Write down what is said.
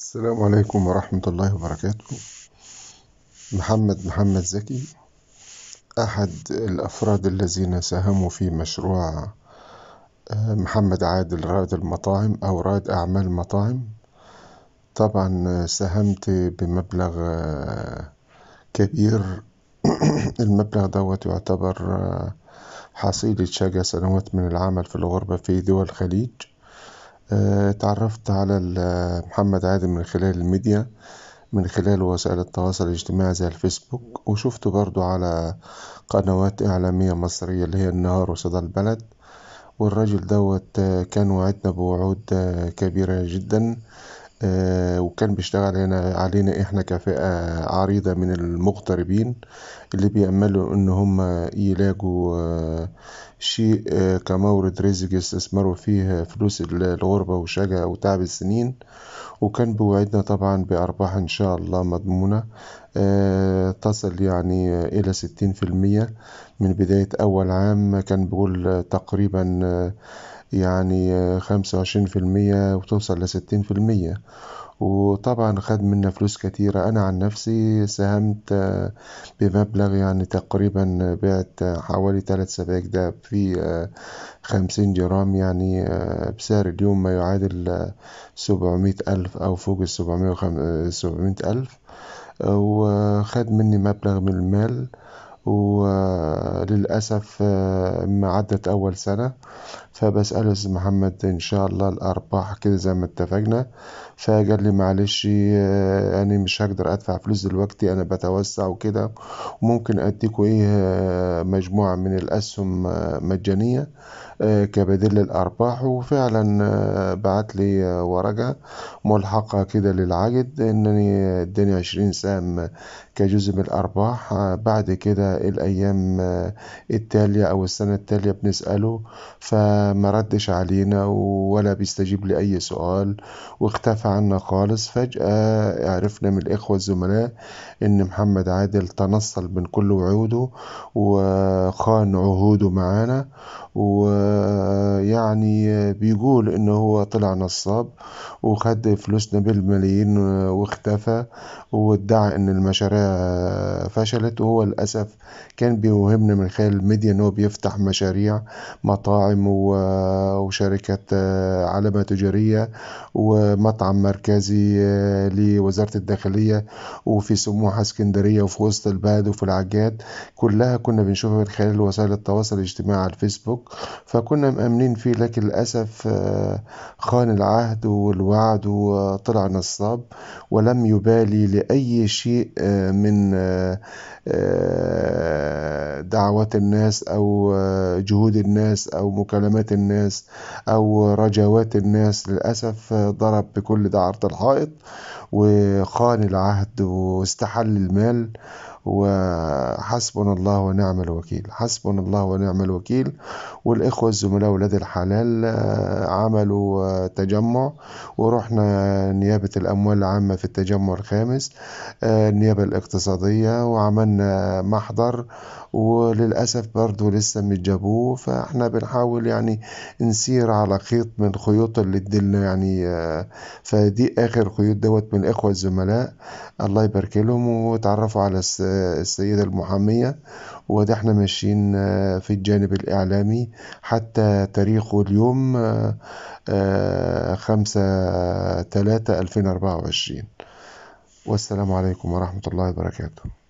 السلام عليكم ورحمة الله وبركاته محمد محمد زكي أحد الأفراد الذين ساهموا في مشروع آه، محمد عادل رائد المطاعم أو رائد أعمال مطاعم طبعا ساهمت بمبلغ آه، كبير المبلغ دوت يعتبر آه، حصيلة شجع سنوات من العمل في الغربة في دول الخليج اتعرفت آه، على آه، محمد عادل من خلال الميديا من خلال وسائل التواصل الاجتماعي زي الفيسبوك وشفته برضو على قنوات إعلامية مصرية اللي هي النهار وصدى البلد والراجل دوت آه، كان وعدنا بوعود كبيرة جدا آه، وكان بيشتغل هنا علينا احنا كفئة عريضة من المغتربين اللي بيأملوا ان هم يلاقوا آه، شيء آه، كمورد رزق يستثمروا فيه فلوس الغربة وشجع وتعب السنين وكان بوعدنا طبعا بأرباح ان شاء الله مضمونة تصل يعني إلى ستين في المية من بداية أول عام كان بيقول تقريبا يعني خمسة وعشرين في المية وتوصل لستين في المية وطبعا خد منا فلوس كتيرة أنا عن نفسي ساهمت آه، بمبلغ يعني تقريبا بعت حوالي ثلاث سبائك دهب في آه، خمسين جرام يعني آه، بسعر اليوم ما يعادل سبعمية ألف أو فوق السبعمية وخم... سبعمية ألف وخد مني مبلغ من المال وللأسف آه، ما عدت أول سنة فبسأله ألز محمد إن شاء الله الأرباح كده زي ما اتفقنا فقال لي معلش آه، أنا مش هقدر أدفع فلوس دلوقتي أنا بتوسع وكده وممكن أديكوا إيه آه، مجموعة من الأسهم مجانية كبديل للأرباح وفعلا بعت لي ورقة ملحقة كده للعقد إنني اداني عشرين سهم كجزء من الأرباح بعد كده الأيام آه، التالية أو السنة التالية بنسأله فما ردش علينا ولا بيستجيب لأي سؤال واختفى عنا خالص فجأة عرفنا من الإخوة الزملاء إن محمد عادل تنصل من كل وعوده وخان عهوده معانا ويعني بيقول انه هو طلع نصاب وخد فلوسنا بالملايين آه، واختفى وادعى ان المشاريع آه، فشلت وهو للأسف كان بيوهمنا من خلال الميديا ان هو بيفتح مشاريع مطاعم آه، وشركة علامة تجارية ومطعم مركزي لوزارة الداخلية وفي سموحة اسكندرية وفي وسط البلد وفي العجاد كلها كنا بنشوفها من خلال وسائل التواصل الاجتماعي على الفيسبوك السلوك فكنا مأمنين فيه لكن للأسف آه، خان العهد والوعد وطلع نصاب ولم يبالي لأي شيء آه، من آه، دعوات الناس أو جهود الناس أو مكالمات الناس أو رجوات الناس للأسف ضرب بكل دعارة الحائط وخان العهد واستحل المال وحسبنا الله ونعم الوكيل حسبنا الله ونعم الوكيل والإخوة الزملاء ولاد الحلال آه، عملوا آه، تجمع ورحنا نيابة الأموال العامة في التجمع الخامس آه، النيابة الاقتصادية وعملنا محضر وللأسف برضو لسه متجابوه فاحنا بنحاول يعني نسير على خيط من خيوط اللي تدلنا يعني فدي آخر خيوط دوت من الإخوة الزملاء الله يبارك لهم وتعرفوا على الس... السيدة المحامية وده احنا ماشيين آه، في الجانب الإعلامي حتى تاريخه اليوم آه، آه، خمسة تلاتة ألفين أربعة وعشرين والسلام عليكم ورحمة الله وبركاته